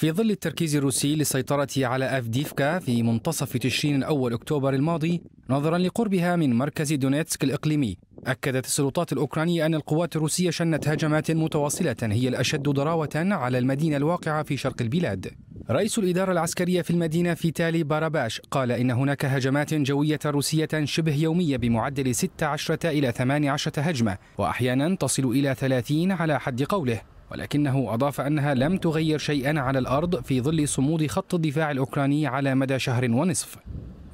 في ظل التركيز الروسي للسيطرة على أفديفكا في منتصف تشرين الأول أكتوبر الماضي نظرا لقربها من مركز دونيتسك الإقليمي أكدت السلطات الأوكرانية أن القوات الروسية شنت هجمات متواصلة هي الأشد ضراوة على المدينة الواقعة في شرق البلاد رئيس الإدارة العسكرية في المدينة فيتالي باراباش قال إن هناك هجمات جوية روسية شبه يومية بمعدل 16 إلى 18 هجمة وأحيانا تصل إلى 30 على حد قوله ولكنه أضاف أنها لم تغير شيئا على الأرض في ظل صمود خط الدفاع الأوكراني على مدى شهر ونصف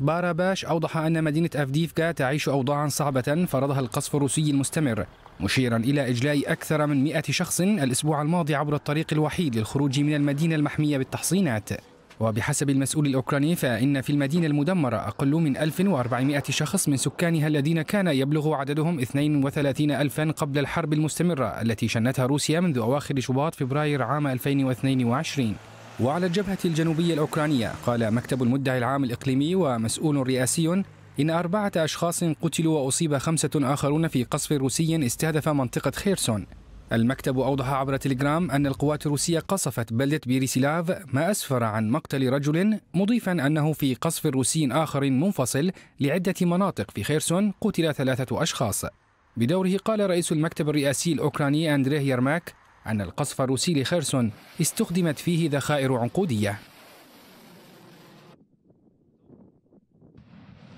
باراباش أوضح أن مدينة أفديفكا تعيش أوضاعا صعبة فرضها القصف الروسي المستمر مشيرا إلى إجلاء أكثر من مئة شخص الأسبوع الماضي عبر الطريق الوحيد للخروج من المدينة المحمية بالتحصينات وبحسب المسؤول الأوكراني فإن في المدينة المدمرة أقل من 1400 شخص من سكانها الذين كان يبلغ عددهم 32 ألفا قبل الحرب المستمرة التي شنتها روسيا منذ أواخر شباط فبراير عام 2022 وعلى الجبهة الجنوبية الأوكرانية قال مكتب المدعي العام الإقليمي ومسؤول رئاسي إن أربعة أشخاص قتلوا وأصيب خمسة آخرون في قصف روسي استهدف منطقة خيرسون المكتب أوضح عبر تليجرام أن القوات الروسية قصفت بلدة بيريسيلاف ما أسفر عن مقتل رجل مضيفا أنه في قصف روسي آخر منفصل لعدة مناطق في خيرسون قتل ثلاثة أشخاص بدوره قال رئيس المكتب الرئاسي الأوكراني أندريه يرماك أن القصف الروسي لخيرسون استخدمت فيه ذخائر عنقودية